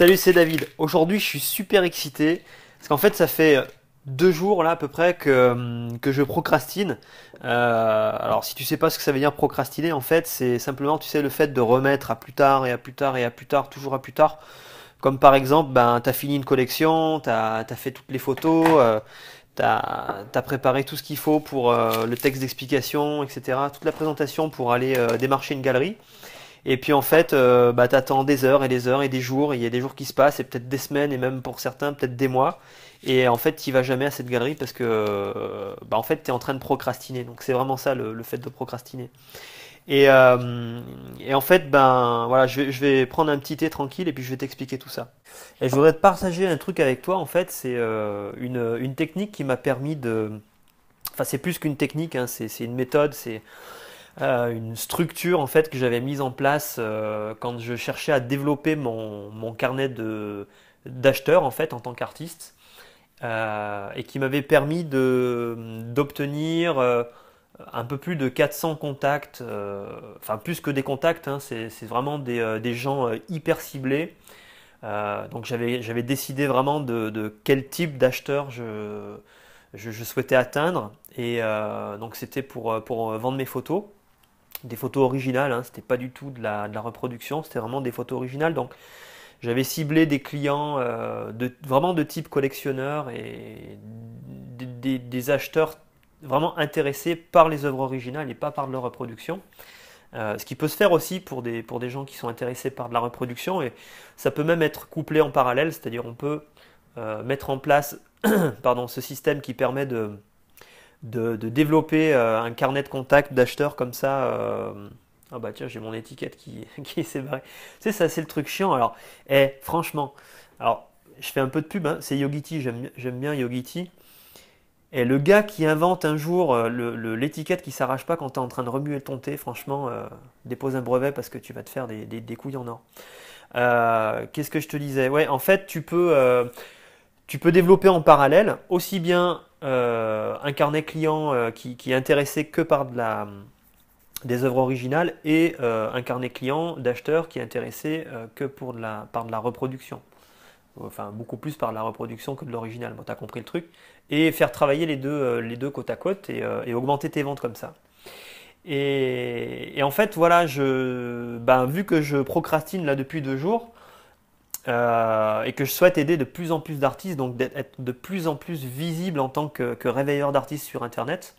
Salut, c'est David. Aujourd'hui, je suis super excité parce qu'en fait, ça fait euh, deux jours là à peu près que, hum, que je procrastine. Euh, alors, si tu sais pas ce que ça veut dire procrastiner, en fait, c'est simplement, tu sais, le fait de remettre à plus tard et à plus tard et à plus tard, toujours à plus tard. Comme par exemple, ben, t'as fini une collection, t'as as fait toutes les photos, tu euh, t'as as préparé tout ce qu'il faut pour le texte d'explication, etc., toute la présentation pour aller démarcher une galerie. Et puis en fait, euh, bah, tu attends des heures et des heures et des jours, il y a des jours qui se passent, et peut-être des semaines, et même pour certains, peut-être des mois. Et en fait, tu vas jamais à cette galerie parce que euh, bah, en fait, tu es en train de procrastiner. Donc c'est vraiment ça le, fait de procrastiner. Et, euh, et en fait, ben voilà, je vais, je vais, prendre un petit thé tranquille et puis je vais t'expliquer tout ça. Et je voudrais te partager un truc avec toi. En fait, c'est une, une, technique qui m'a permis de. Enfin, c'est plus qu'une technique, hein, c'est une méthode, c'est euh, une structure en fait que j'avais mise en place euh, quand je cherchais à développer mon, carnet de, d'acheteurs en fait en tant qu'artiste euh, et qui m'avait permis de, d'obtenir un peu plus de 400 contacts, enfin plus que des contacts, hein, c'est, vraiment des, gens hyper ciblés. donc j'avais, décidé vraiment de, quel type d'acheteur je, souhaitais atteindre et donc c'était pour, pour vendre mes photos des photos originales, hein, c'était pas du tout de la, reproduction, c'était vraiment des photos originales. Donc j'avais ciblé des clients euh, de, vraiment de type collectionneur et des, acheteurs vraiment intéressés par les œuvres originales et pas par leur reproduction. Euh, ce qui peut se faire aussi pour des, pour des gens qui sont intéressés par de la reproduction et ça peut même être couplé en parallèle, c'est-à-dire on peut euh, mettre en place pardon, ce système qui permet de, de, développer euh, un carnet de contact d'acheteurs comme ça. Euh, ah bah tiens, j'ai mon étiquette qui, qui s'est barrée. C'est ça c'est le truc chiant. Alors, eh, franchement, alors je fais un peu de pub, hein. c'est Yogiti, j'aime bien Yogiti. Et eh, le gars qui invente un jour euh, le l'étiquette qui s'arrache pas quand tu es en train de remuer ton thé, franchement, dépose un brevet parce que tu vas te faire des, des, couilles en or. Qu'est-ce que je te disais Ouais, en fait, tu peux, tu peux développer en parallèle aussi bien un euh, carnet client euh, qui, est intéressé que par de la, des œuvres originales et un euh, carnet client d'acheteurs qui est intéressé que pour de la, par de la reproduction. Enfin, beaucoup plus par de la reproduction que de l'original. Bon, t'as compris le truc. Et faire travailler les deux, les deux côte à côte et, augmenter tes ventes comme ça. Et, en fait, voilà, je, ben, vu que je procrastine là depuis deux jours, euh, et que je souhaite aider de plus en plus d'artistes, donc d'être de plus en plus visible en tant que, réveilleur d'artistes sur Internet,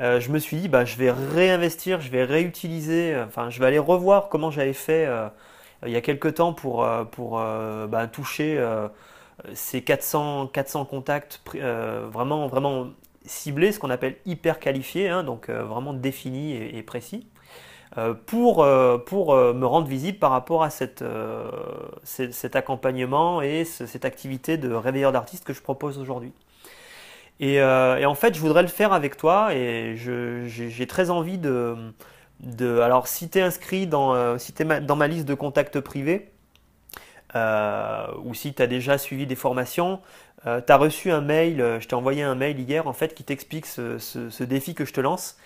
euh, je me suis dit, bah, je vais réinvestir, je vais réutiliser, euh, enfin, je vais aller revoir comment j'avais fait il y a quelques temps pour, bah, toucher ces 400, 400 contacts vraiment, vraiment ciblés, ce qu'on appelle hyper qualifiés, hein, donc vraiment définis et précis. Euh, pour, euh, euh, me rendre visible par rapport à cet accompagnement et cette activité de réveilleur d'artiste que je propose aujourd'hui. Et, en fait, je voudrais le faire avec toi et j'ai très envie de, alors, si tu es inscrit dans, ma, liste de contacts privés, ou si tu as déjà suivi des formations, tu as reçu un mail, je t'ai envoyé un mail hier en fait qui t'explique ce, défi que je te lance.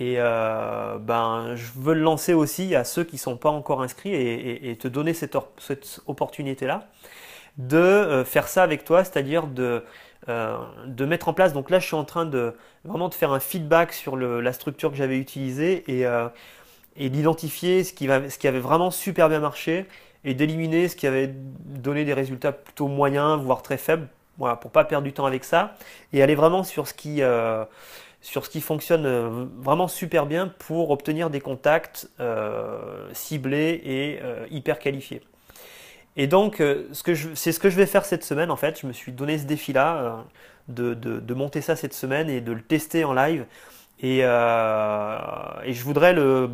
Et euh, ben, je veux le lancer aussi à ceux qui ne sont pas encore inscrits et, te donner cette, opportunité-là de euh, faire ça avec toi, c'est-à-dire de, euh, de mettre en place. Donc là, je suis en train de vraiment de faire un feedback sur la structure que j'avais utilisée et, et d'identifier ce, qui va, ce qui avait vraiment super bien marché et d'éliminer ce qui avait donné des résultats plutôt moyens, voire très faibles, voilà, pour pas perdre du temps avec ça, et aller vraiment sur ce qui sur ce qui fonctionne euh, vraiment super bien pour obtenir des contacts euh, ciblés et euh, hyper qualifiés. Et donc, c'est ce que je vais faire cette semaine en fait. Je me suis donné ce défi-là de, monter ça cette semaine et de le tester en live. Et, je, voudrais le,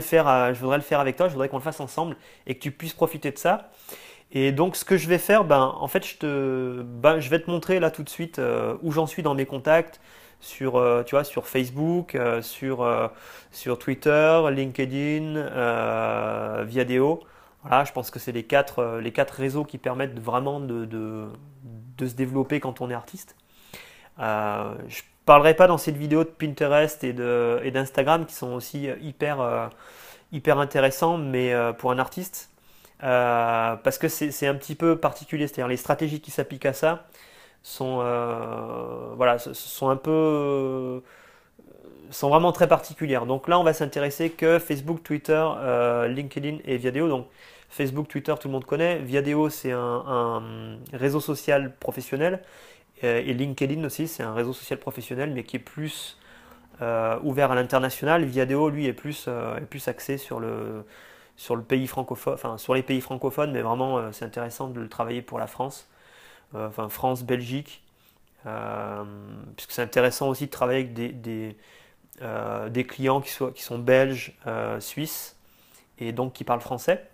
faire avec toi, je voudrais qu'on le fasse ensemble et que tu puisses profiter de ça. Et donc ce que je vais faire, ben, en fait, ben, je, vais te montrer là tout de suite où j'en suis dans mes contacts, sur, euh, tu vois, sur Facebook, euh, euh, sur, Twitter, LinkedIn, Viadeo. Voilà, je pense que c'est les quatre, réseaux qui permettent vraiment de, se développer quand on est artiste. je ne parlerai pas dans cette vidéo de Pinterest et d'Instagram qui sont aussi hyper, intéressants, mais pour un artiste, parce que c'est un petit peu particulier, c'est-à-dire les stratégies qui s'appliquent à ça, sont, euh, voilà, sont un peu euh, sont vraiment très particulières. Donc là, on va s'intéresser que Facebook, Twitter, euh, LinkedIn et Viadeo. Donc Facebook, Twitter, tout le monde connaît. Viadeo, c'est un, réseau social professionnel. et LinkedIn aussi, c'est un réseau social professionnel, mais qui est plus ouvert à l'international. Viadeo, lui, est plus, est plus axé sur le, sur le pays francophone, enfin sur les pays francophones, mais vraiment, c'est intéressant de le travailler pour la France. Euh, enfin France-Belgique, euh, puisque c'est intéressant aussi de travailler avec des, euh, clients qui, sont belges, suisses, et donc qui parlent français.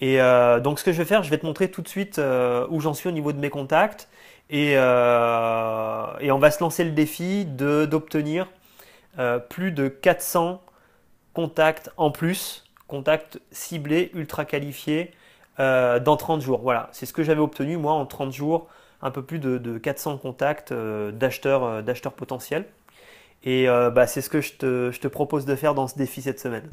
Et donc ce que je vais faire, je vais te montrer tout de suite où j'en suis au niveau de mes contacts. et on va se lancer le défi d'obtenir plus de 400 contacts en plus, contacts ciblés, ultra qualifiés, euh, dans 30 jours. Voilà, c'est ce que j'avais obtenu moi en 30 jours, un peu plus de, de 400 contacts euh, d'acheteurs, euh, d'acheteurs potentiels. Et bah, c'est ce que je te propose de faire dans ce défi cette semaine.